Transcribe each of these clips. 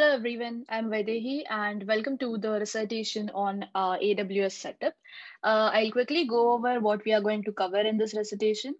Hello everyone, I'm Vaidehi and welcome to the recitation on uh, AWS setup. Uh, I'll quickly go over what we are going to cover in this recitation.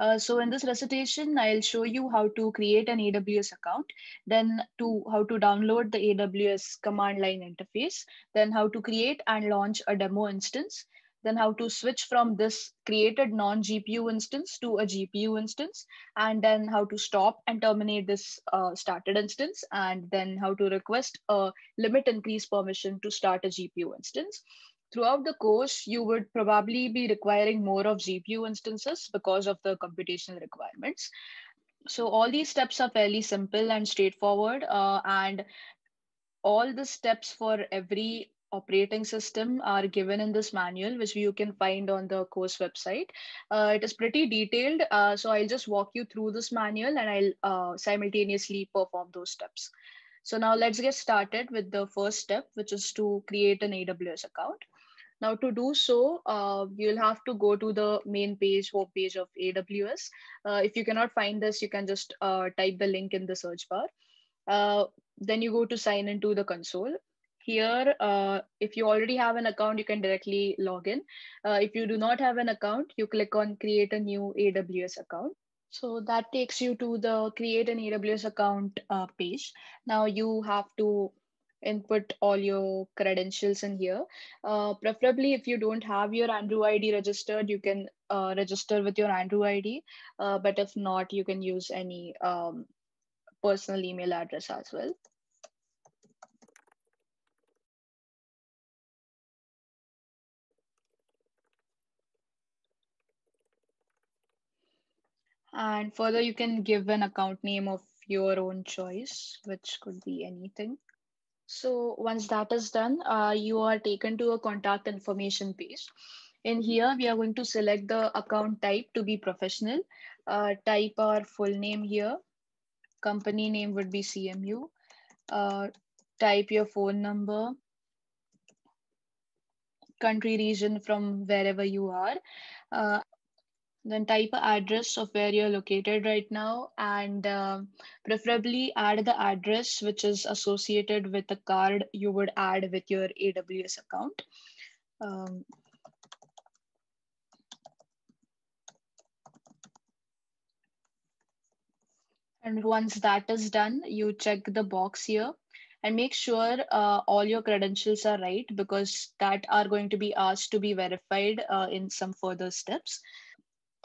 Uh, so in this recitation, I'll show you how to create an AWS account, then to how to download the AWS command line interface, then how to create and launch a demo instance, then how to switch from this created non-GPU instance to a GPU instance, and then how to stop and terminate this uh, started instance, and then how to request a limit increase permission to start a GPU instance. Throughout the course, you would probably be requiring more of GPU instances because of the computational requirements. So all these steps are fairly simple and straightforward, uh, and all the steps for every operating system are given in this manual, which you can find on the course website. Uh, it is pretty detailed, uh, so I'll just walk you through this manual and I'll uh, simultaneously perform those steps. So now let's get started with the first step, which is to create an AWS account. Now to do so, uh, you'll have to go to the main page, homepage of AWS. Uh, if you cannot find this, you can just uh, type the link in the search bar. Uh, then you go to sign into the console. Here, uh, if you already have an account, you can directly log in. Uh, if you do not have an account, you click on create a new AWS account. So that takes you to the create an AWS account uh, page. Now you have to input all your credentials in here. Uh, preferably, if you don't have your Andrew ID registered, you can uh, register with your Andrew ID. Uh, but if not, you can use any um, personal email address as well. And further, you can give an account name of your own choice, which could be anything. So once that is done, uh, you are taken to a contact information page. In here, we are going to select the account type to be professional. Uh, type our full name here. Company name would be CMU. Uh, type your phone number, country region from wherever you are. Uh, then type address of where you're located right now and uh, preferably add the address which is associated with the card you would add with your AWS account. Um, and once that is done, you check the box here and make sure uh, all your credentials are right because that are going to be asked to be verified uh, in some further steps.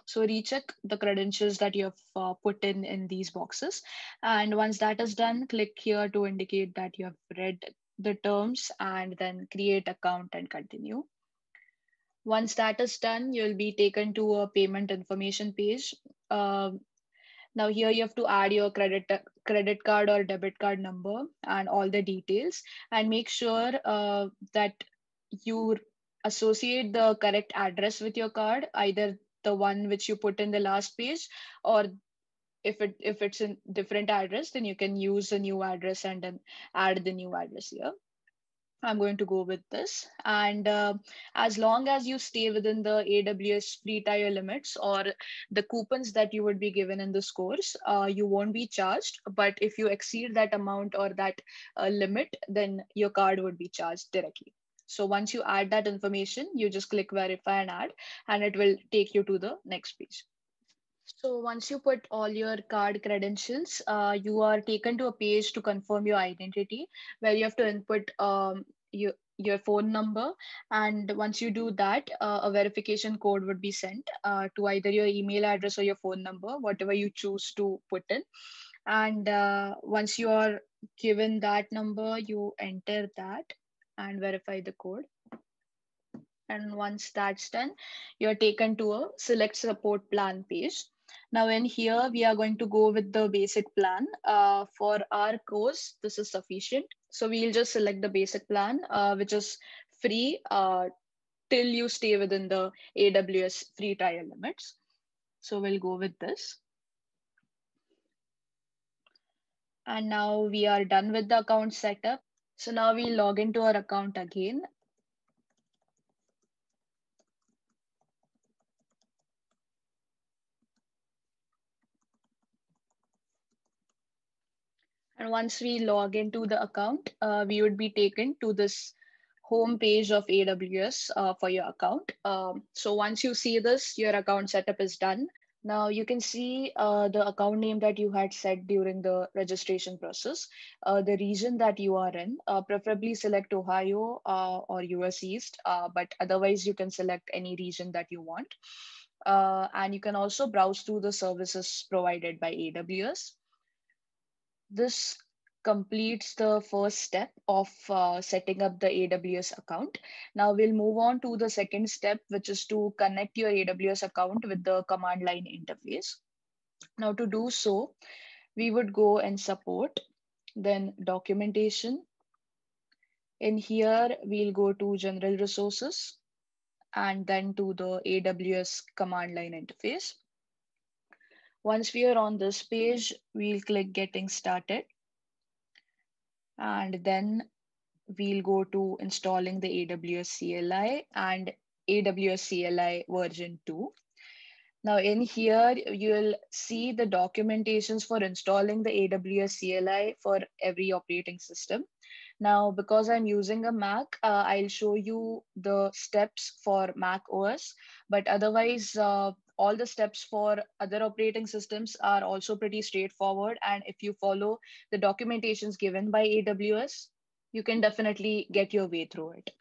So recheck the credentials that you have uh, put in in these boxes. And once that is done, click here to indicate that you have read the terms and then create account and continue. Once that is done, you'll be taken to a payment information page. Uh, now here you have to add your credit credit card or debit card number and all the details and make sure uh, that you associate the correct address with your card, either the one which you put in the last page or if it if it's a different address then you can use a new address and then add the new address here I'm going to go with this. And uh, as long as you stay within the AWS free tier limits or the coupons that you would be given in this course, uh, you won't be charged. But if you exceed that amount or that uh, limit, then your card would be charged directly. So once you add that information, you just click verify and add, and it will take you to the next page. So once you put all your card credentials, uh, you are taken to a page to confirm your identity where you have to input um, your, your phone number. And once you do that, uh, a verification code would be sent uh, to either your email address or your phone number, whatever you choose to put in. And uh, once you are given that number, you enter that and verify the code. And once that's done, you're taken to a select support plan page. Now in here, we are going to go with the basic plan. Uh, for our course, this is sufficient. So we'll just select the basic plan, uh, which is free uh, till you stay within the AWS free trial limits. So we'll go with this. And now we are done with the account setup. So now we log into our account again. And once we log into the account, uh, we would be taken to this home page of AWS uh, for your account. Um, so once you see this, your account setup is done. Now you can see uh, the account name that you had set during the registration process, uh, the region that you are in, uh, preferably select Ohio uh, or US East, uh, but otherwise you can select any region that you want. Uh, and you can also browse through the services provided by AWS. This completes the first step of uh, setting up the AWS account. Now we'll move on to the second step, which is to connect your AWS account with the command line interface. Now to do so, we would go and support, then documentation. In here, we'll go to general resources and then to the AWS command line interface. Once we are on this page, we'll click getting started and then we'll go to installing the AWS CLI and AWS CLI version 2. Now in here, you'll see the documentations for installing the AWS CLI for every operating system. Now, because I'm using a Mac, uh, I'll show you the steps for Mac OS, but otherwise uh, all the steps for other operating systems are also pretty straightforward. And if you follow the documentations given by AWS, you can definitely get your way through it.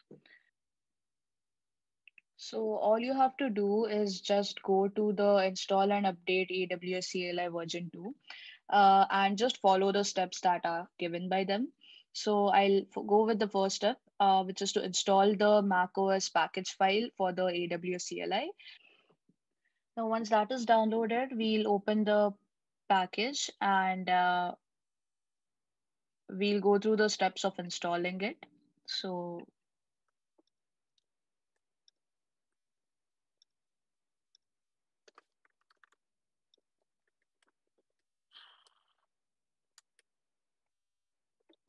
So all you have to do is just go to the install and update AWS CLI version 2 uh, and just follow the steps that are given by them. So I'll go with the first step, uh, which is to install the macOS package file for the AWS CLI. Now, once that is downloaded, we'll open the package and uh, we'll go through the steps of installing it. So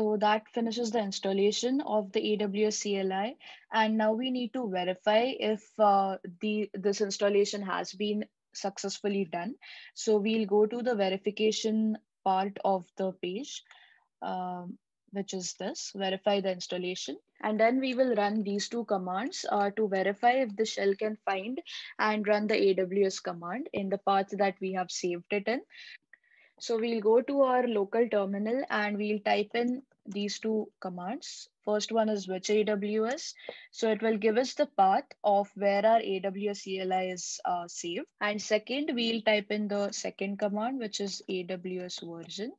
So that finishes the installation of the AWS CLI. And now we need to verify if uh, the this installation has been successfully done. So we'll go to the verification part of the page, um, which is this, verify the installation. And then we will run these two commands uh, to verify if the shell can find and run the AWS command in the path that we have saved it in. So we'll go to our local terminal and we'll type in these two commands. First one is which AWS. So it will give us the path of where our AWS CLI is uh, saved. And second, we'll type in the second command, which is AWS version.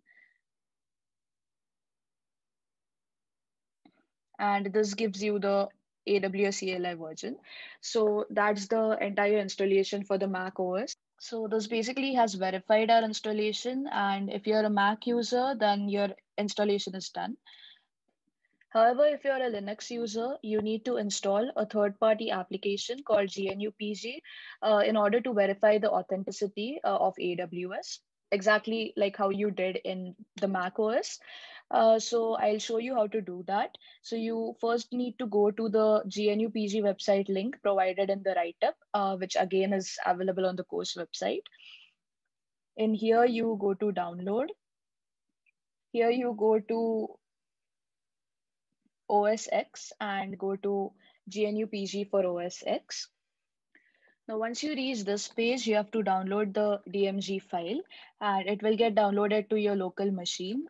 And this gives you the AWS CLI version. So that's the entire installation for the Mac OS. So this basically has verified our installation. And if you're a Mac user, then your installation is done. However, if you're a Linux user, you need to install a third-party application called GNUPG uh, in order to verify the authenticity uh, of AWS, exactly like how you did in the Mac OS. Uh, so I'll show you how to do that. So you first need to go to the GNUPG website link provided in the write-up, uh, which again is available on the course website. In here, you go to download here you go to OSX and go to GNUPG for OSX. Now, once you reach this page, you have to download the DMG file and it will get downloaded to your local machine.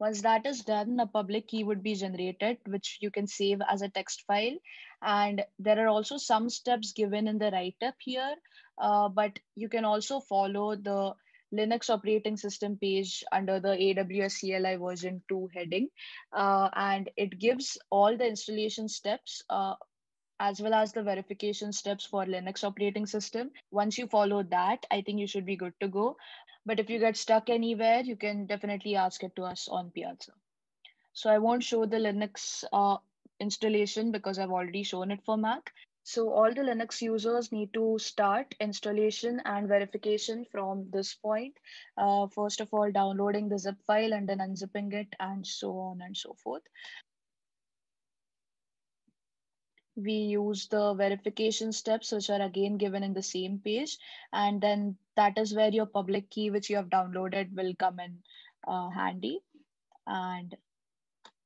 Once that is done, a public key would be generated, which you can save as a text file. And there are also some steps given in the write-up here, uh, but you can also follow the Linux operating system page under the AWS CLI version 2 heading. Uh, and it gives all the installation steps uh, as well as the verification steps for Linux operating system. Once you follow that, I think you should be good to go. But if you get stuck anywhere, you can definitely ask it to us on Piazza. So I won't show the Linux uh, installation because I've already shown it for Mac. So all the Linux users need to start installation and verification from this point. Uh, first of all, downloading the zip file and then unzipping it and so on and so forth. We use the verification steps, which are again given in the same page. And then that is where your public key, which you have downloaded will come in uh, handy. And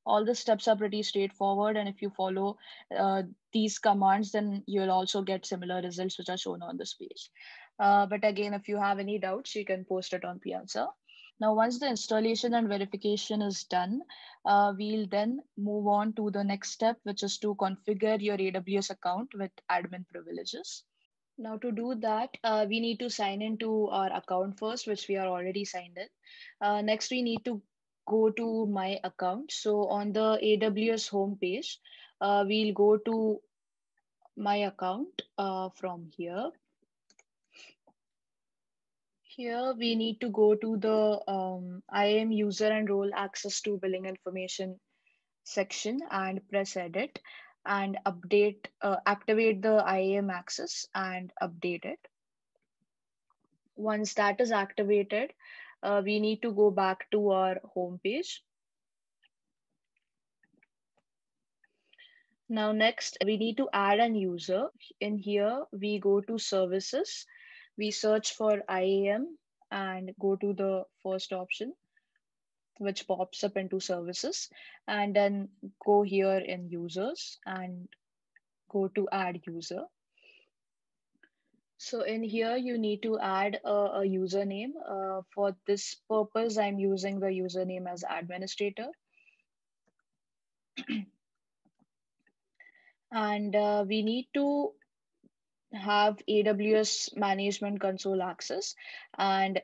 all the steps are pretty straightforward. And if you follow uh, these commands, then you'll also get similar results which are shown on this page. Uh, but again, if you have any doubts, you can post it on Piansa. Now, once the installation and verification is done, uh, we'll then move on to the next step, which is to configure your AWS account with admin privileges. Now, to do that, uh, we need to sign into our account first, which we are already signed in. Uh, next, we need to go to my account. So on the AWS homepage, uh, we'll go to my account uh, from here. Here we need to go to the um, IAM user and role access to billing information section and press edit and update, uh, activate the IAM access and update it. Once that is activated, uh, we need to go back to our home page. Now next, we need to add an user. In here, we go to services. We search for IAM and go to the first option, which pops up into services. And then go here in users and go to add user. So in here, you need to add a, a username. Uh, for this purpose, I'm using the username as administrator. and uh, we need to have AWS Management Console access. And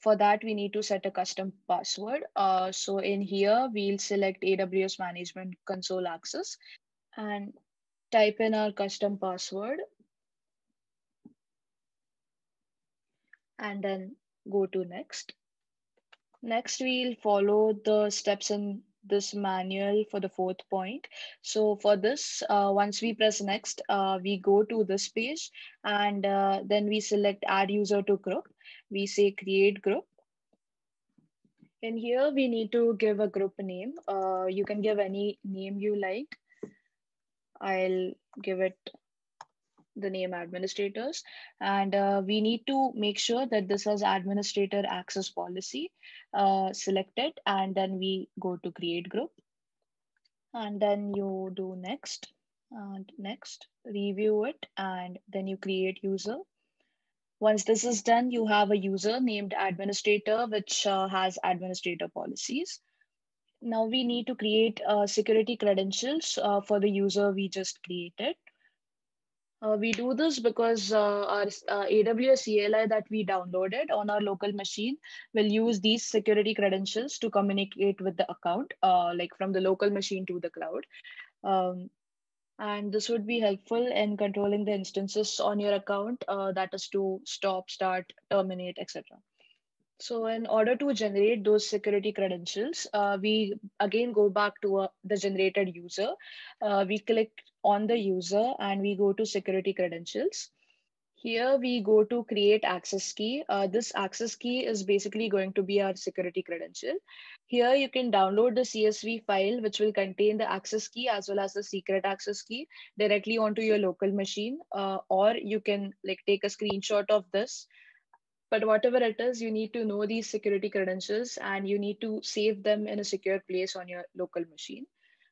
for that, we need to set a custom password. Uh, so in here, we'll select AWS Management Console access and type in our custom password, and then go to next. Next, we'll follow the steps in this manual for the fourth point. So for this, uh, once we press next, uh, we go to this page and uh, then we select add user to group. We say create group. In here, we need to give a group name. Uh, you can give any name you like. I'll give it the name administrators. And uh, we need to make sure that this has administrator access policy uh, selected. And then we go to create group. And then you do next and next, review it, and then you create user. Once this is done, you have a user named administrator, which uh, has administrator policies. Now we need to create uh, security credentials uh, for the user we just created. Uh, we do this because uh, our uh, AWS ELI that we downloaded on our local machine will use these security credentials to communicate with the account, uh, like from the local machine to the cloud. Um, and this would be helpful in controlling the instances on your account, uh, that is to stop, start, terminate, etc. So in order to generate those security credentials, uh, we again go back to uh, the generated user. Uh, we click on the user and we go to security credentials. Here we go to create access key. Uh, this access key is basically going to be our security credential. Here you can download the CSV file, which will contain the access key as well as the secret access key directly onto your local machine. Uh, or you can like take a screenshot of this but whatever it is, you need to know these security credentials and you need to save them in a secure place on your local machine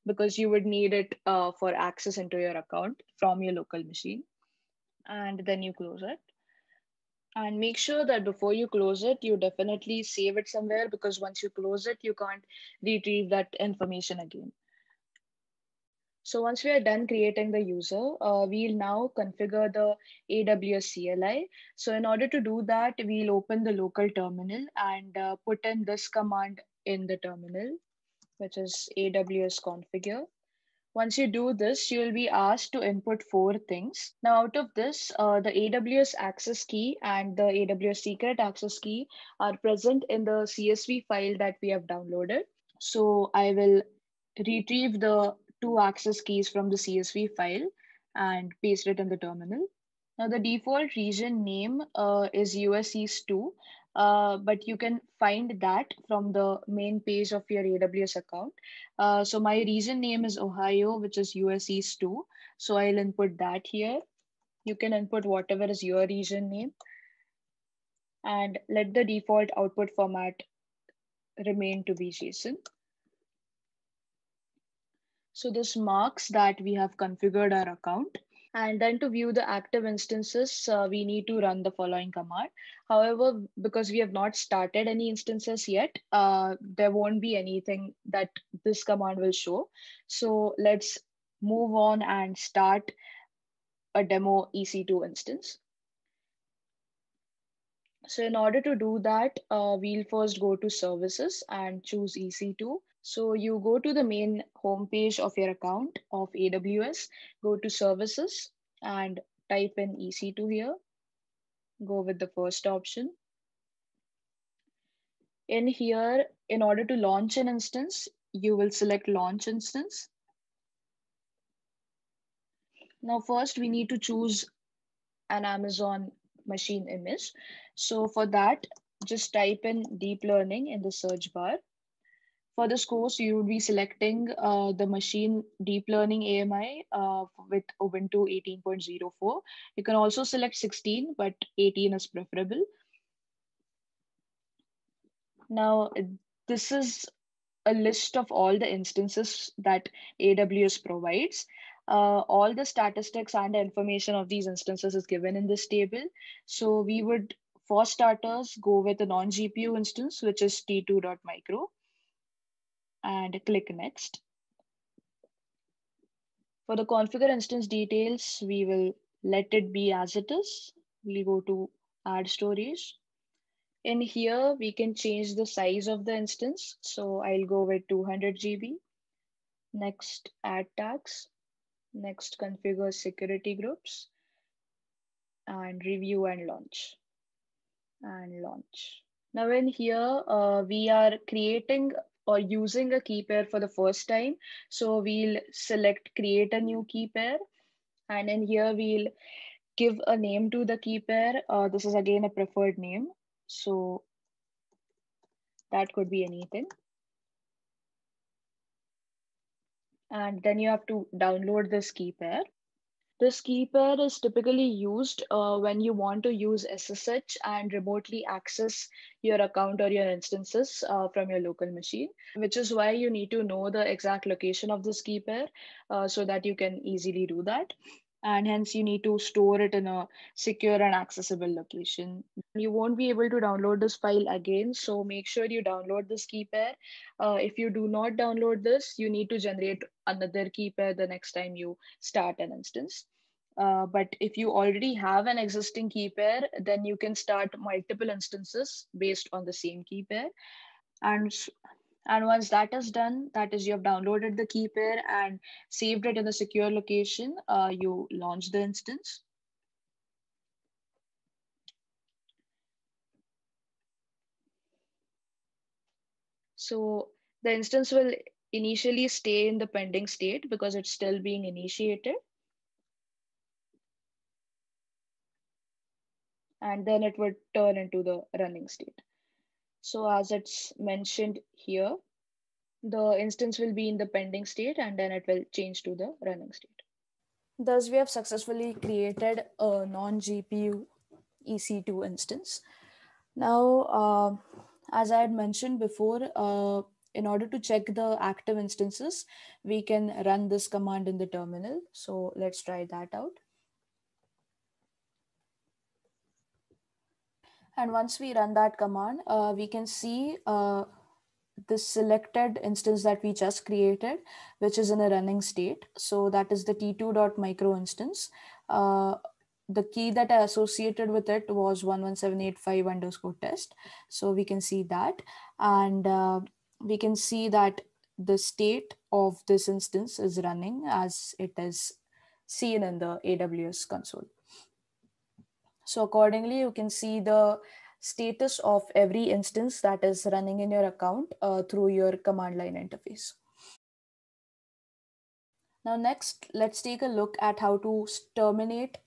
because you would need it uh, for access into your account from your local machine. And then you close it. And make sure that before you close it, you definitely save it somewhere because once you close it, you can't retrieve that information again. So once we are done creating the user, uh, we'll now configure the AWS CLI. So in order to do that, we'll open the local terminal and uh, put in this command in the terminal, which is AWS configure. Once you do this, you will be asked to input four things. Now, out of this, uh, the AWS access key and the AWS secret access key are present in the CSV file that we have downloaded. So I will retrieve the two access keys from the CSV file and paste it in the terminal. Now the default region name uh, is US East 2, uh, but you can find that from the main page of your AWS account. Uh, so my region name is Ohio, which is US East 2. So I'll input that here. You can input whatever is your region name and let the default output format remain to be JSON. So this marks that we have configured our account. And then to view the active instances, uh, we need to run the following command. However, because we have not started any instances yet, uh, there won't be anything that this command will show. So let's move on and start a demo EC2 instance. So in order to do that, uh, we'll first go to services and choose EC2 so you go to the main homepage of your account of AWS, go to services and type in EC2 here. Go with the first option. In here, in order to launch an instance, you will select launch instance. Now, first we need to choose an Amazon machine image. So for that, just type in deep learning in the search bar for this course, you would be selecting uh, the machine deep learning AMI uh, with Ubuntu 18.04. You can also select 16, but 18 is preferable. Now, this is a list of all the instances that AWS provides. Uh, all the statistics and information of these instances is given in this table. So we would, for starters, go with a non-GPU instance, which is t2.micro and click next. For the configure instance details, we will let it be as it is. We'll go to add stories. In here, we can change the size of the instance. So I'll go with 200 GB. Next, add tags. Next, configure security groups. And review and launch. And launch. Now in here, uh, we are creating or using a key pair for the first time. So we'll select create a new key pair. And in here, we'll give a name to the key pair. Uh, this is again a preferred name. So that could be anything. And then you have to download this key pair. This keypad is typically used uh, when you want to use SSH and remotely access your account or your instances uh, from your local machine, which is why you need to know the exact location of this key pair uh, so that you can easily do that and hence you need to store it in a secure and accessible location. You won't be able to download this file again, so make sure you download this key pair. Uh, if you do not download this, you need to generate another key pair the next time you start an instance. Uh, but if you already have an existing key pair, then you can start multiple instances based on the same key pair. And and once that is done, that is you have downloaded the key pair and saved it in a secure location, uh, you launch the instance. So the instance will initially stay in the pending state because it's still being initiated. And then it would turn into the running state. So as it's mentioned here, the instance will be in the pending state and then it will change to the running state. Thus, we have successfully created a non-GPU EC2 instance. Now, uh, as I had mentioned before, uh, in order to check the active instances, we can run this command in the terminal. So let's try that out. And once we run that command, uh, we can see uh, selected instance that we just created, which is in a running state. So that is the t2.micro instance. Uh, the key that I associated with it was 11785 underscore test. So we can see that. And uh, we can see that the state of this instance is running as it is seen in the AWS console. So accordingly, you can see the status of every instance that is running in your account uh, through your command line interface. Now next, let's take a look at how to terminate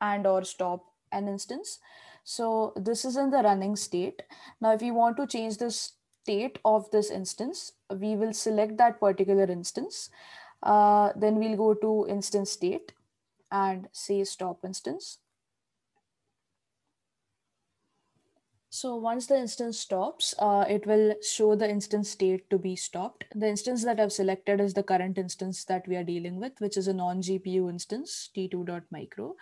and or stop an instance. So this is in the running state. Now, if you want to change the state of this instance, we will select that particular instance. Uh, then we'll go to instance state and say stop instance. So once the instance stops, uh, it will show the instance state to be stopped. The instance that I've selected is the current instance that we are dealing with, which is a non-GPU instance, t2.micro.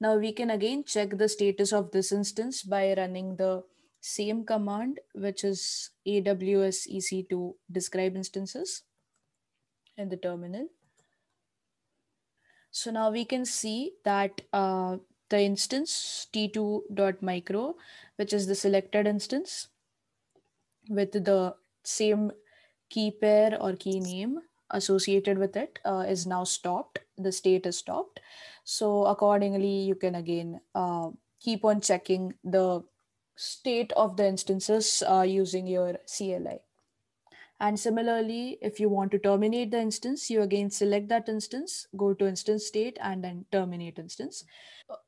Now we can again check the status of this instance by running the same command, which is AWS EC2 describe instances in the terminal. So now we can see that uh, the instance t2.micro which is the selected instance with the same key pair or key name associated with it uh, is now stopped. The state is stopped. So accordingly, you can again uh, keep on checking the state of the instances uh, using your CLI. And similarly, if you want to terminate the instance, you again select that instance, go to instance state and then terminate instance.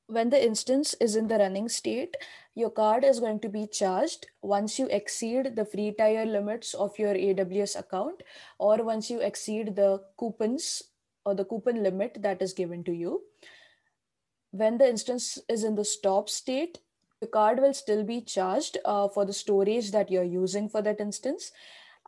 When the instance is in the running state, your card is going to be charged once you exceed the free tier limits of your AWS account or once you exceed the coupons or the coupon limit that is given to you. When the instance is in the stop state, the card will still be charged uh, for the storage that you're using for that instance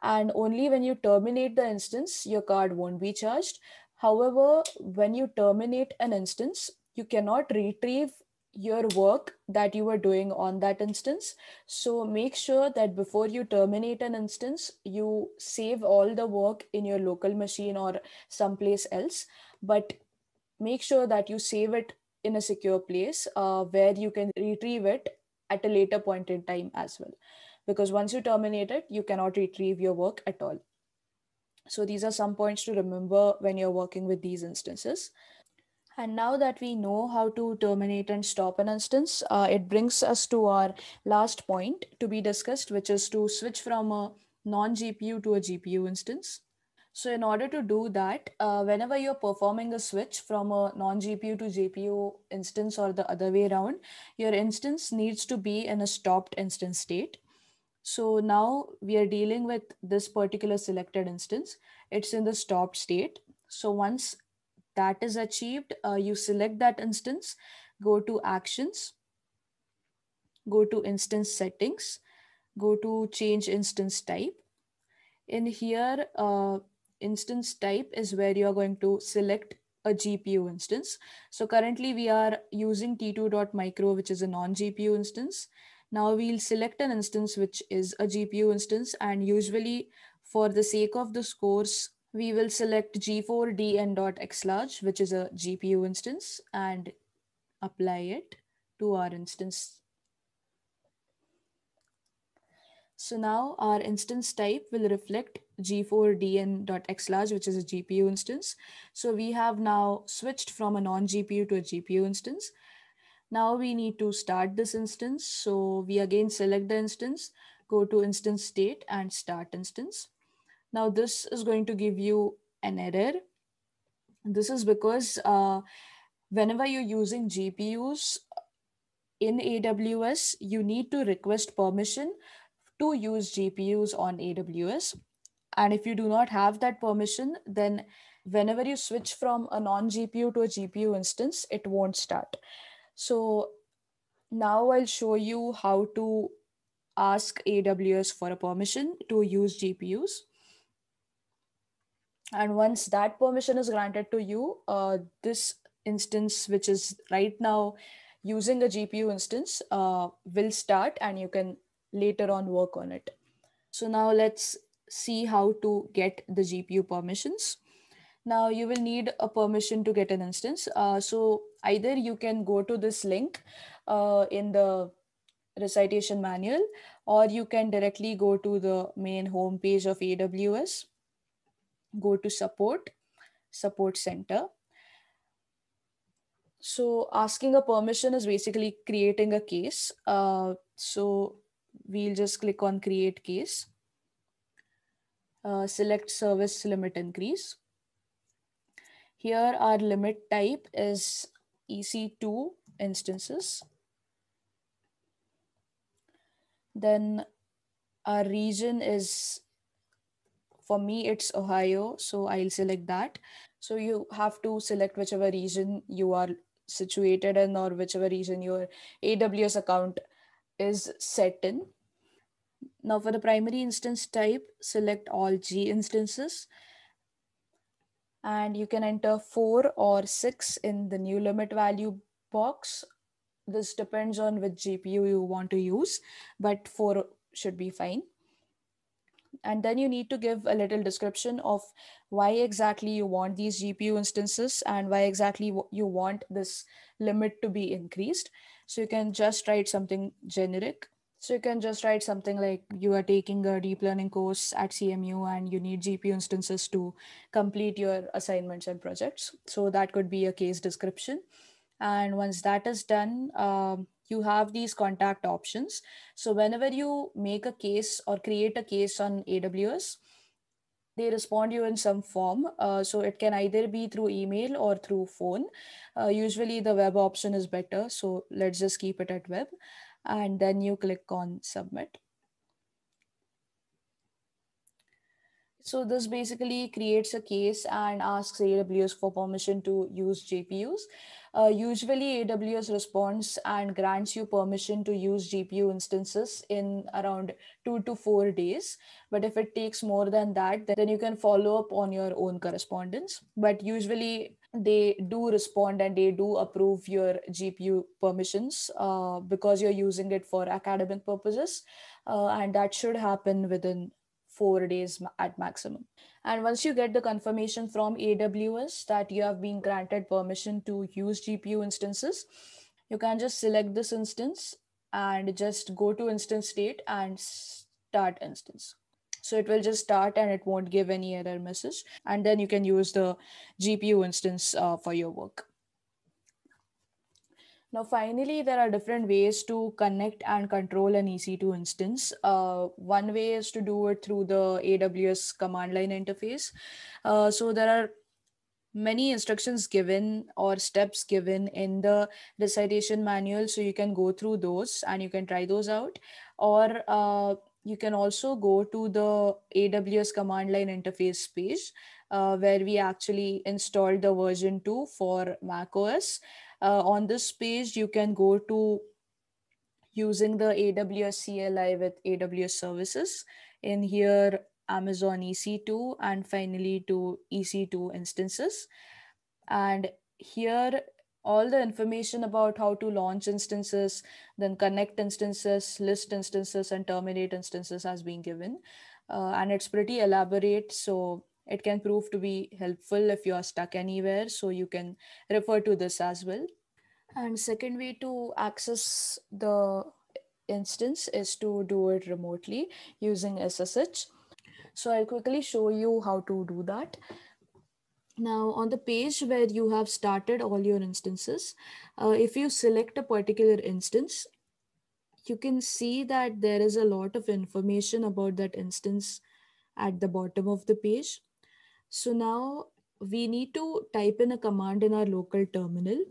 and only when you terminate the instance, your card won't be charged. However, when you terminate an instance, you cannot retrieve your work that you were doing on that instance. So make sure that before you terminate an instance, you save all the work in your local machine or someplace else, but make sure that you save it in a secure place uh, where you can retrieve it at a later point in time as well because once you terminate it, you cannot retrieve your work at all. So these are some points to remember when you're working with these instances. And now that we know how to terminate and stop an instance, uh, it brings us to our last point to be discussed, which is to switch from a non-GPU to a GPU instance. So in order to do that, uh, whenever you're performing a switch from a non-GPU to GPU instance or the other way around, your instance needs to be in a stopped instance state. So now we are dealing with this particular selected instance. It's in the stopped state. So once that is achieved, uh, you select that instance, go to actions, go to instance settings, go to change instance type. In here, uh, instance type is where you're going to select a GPU instance. So currently we are using t2.micro, which is a non-GPU instance. Now we'll select an instance which is a GPU instance and usually for the sake of this course, we will select g4dn.xlarge, which is a GPU instance and apply it to our instance. So now our instance type will reflect g4dn.xlarge, which is a GPU instance. So we have now switched from a non-GPU to a GPU instance. Now we need to start this instance. So we again select the instance, go to instance state and start instance. Now this is going to give you an error. This is because uh, whenever you're using GPUs in AWS, you need to request permission to use GPUs on AWS. And if you do not have that permission, then whenever you switch from a non-GPU to a GPU instance, it won't start. So now I'll show you how to ask AWS for a permission to use GPUs. And once that permission is granted to you, uh, this instance, which is right now using a GPU instance, uh, will start and you can later on work on it. So now let's see how to get the GPU permissions. Now you will need a permission to get an instance. Uh, so either you can go to this link uh, in the recitation manual or you can directly go to the main homepage of AWS, go to support, support center. So asking a permission is basically creating a case. Uh, so we'll just click on create case. Uh, select service limit increase. Here our limit type is EC2 instances. Then our region is, for me, it's Ohio. So I'll select that. So you have to select whichever region you are situated in or whichever region your AWS account is set in. Now for the primary instance type, select all G instances and you can enter four or six in the new limit value box. This depends on which GPU you want to use, but four should be fine. And then you need to give a little description of why exactly you want these GPU instances and why exactly you want this limit to be increased. So you can just write something generic so you can just write something like you are taking a deep learning course at CMU and you need GPU instances to complete your assignments and projects. So that could be a case description. And once that is done, um, you have these contact options. So whenever you make a case or create a case on AWS, they respond you in some form. Uh, so it can either be through email or through phone. Uh, usually the web option is better. So let's just keep it at web and then you click on submit. So this basically creates a case and asks AWS for permission to use GPUs. Uh, usually AWS responds and grants you permission to use GPU instances in around two to four days. But if it takes more than that, then you can follow up on your own correspondence. But usually they do respond and they do approve your GPU permissions uh, because you're using it for academic purposes. Uh, and that should happen within four days at maximum. And once you get the confirmation from AWS that you have been granted permission to use GPU instances, you can just select this instance and just go to instance state and start instance. So it will just start and it won't give any error message. And then you can use the GPU instance uh, for your work. Now, finally, there are different ways to connect and control an EC2 instance. Uh, one way is to do it through the AWS command line interface. Uh, so there are many instructions given or steps given in the recitation manual. So you can go through those and you can try those out. Or uh, you can also go to the AWS command line interface page uh, where we actually installed the version 2 for macOS. Uh, on this page, you can go to using the AWS CLI with AWS services. In here, Amazon EC2 and finally to EC2 instances. And here all the information about how to launch instances, then connect instances, list instances, and terminate instances has been given. Uh, and it's pretty elaborate, so it can prove to be helpful if you are stuck anywhere. So you can refer to this as well. And second way to access the instance is to do it remotely using SSH. So I'll quickly show you how to do that. Now on the page where you have started all your instances, uh, if you select a particular instance, you can see that there is a lot of information about that instance at the bottom of the page. So now we need to type in a command in our local terminal.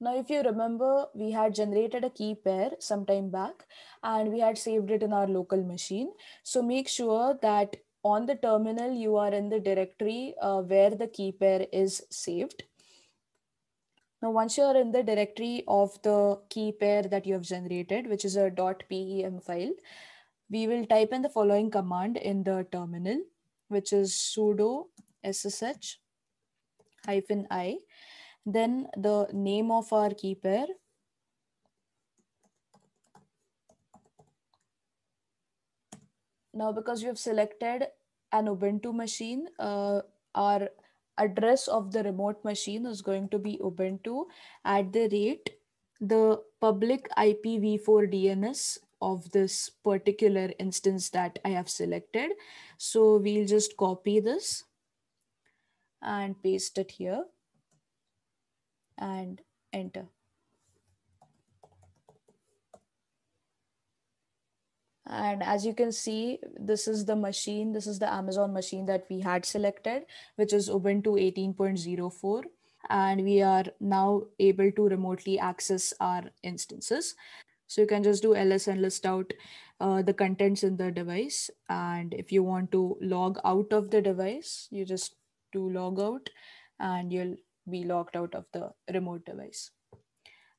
Now, if you remember, we had generated a key pair some time back and we had saved it in our local machine. So make sure that on the terminal, you are in the directory uh, where the key pair is saved. Now, once you're in the directory of the key pair that you have generated, which is a .pem file, we will type in the following command in the terminal, which is sudo ssh hyphen i, then the name of our key pair, Now, because you have selected an Ubuntu machine, uh, our address of the remote machine is going to be Ubuntu at the rate the public IPv4 DNS of this particular instance that I have selected. So we'll just copy this and paste it here and enter. and as you can see this is the machine this is the amazon machine that we had selected which is ubuntu 18.04 and we are now able to remotely access our instances so you can just do ls and list out uh, the contents in the device and if you want to log out of the device you just do log out and you'll be logged out of the remote device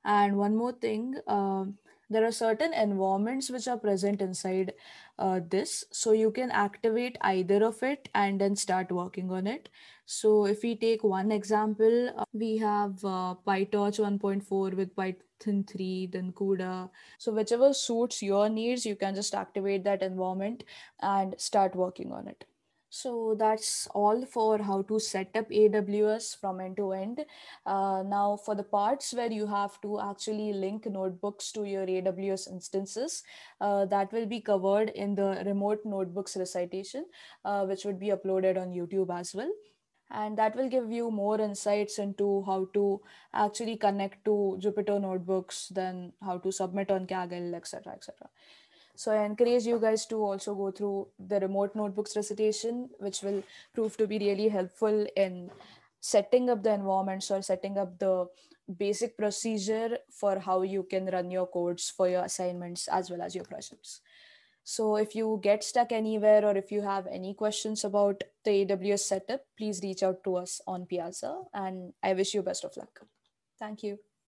and one more thing uh, there are certain environments which are present inside uh, this so you can activate either of it and then start working on it so if we take one example uh, we have uh, pytorch 1.4 with python 3 then cuda so whichever suits your needs you can just activate that environment and start working on it so that's all for how to set up AWS from end to end. Uh, now for the parts where you have to actually link notebooks to your AWS instances, uh, that will be covered in the remote notebooks recitation, uh, which would be uploaded on YouTube as well and that will give you more insights into how to actually connect to Jupyter notebooks, then how to submit on Kaggle, etc., etc. So I encourage you guys to also go through the remote notebooks recitation, which will prove to be really helpful in setting up the environments or setting up the basic procedure for how you can run your codes for your assignments as well as your projects. So if you get stuck anywhere or if you have any questions about the AWS setup, please reach out to us on Piazza and I wish you best of luck. Thank you.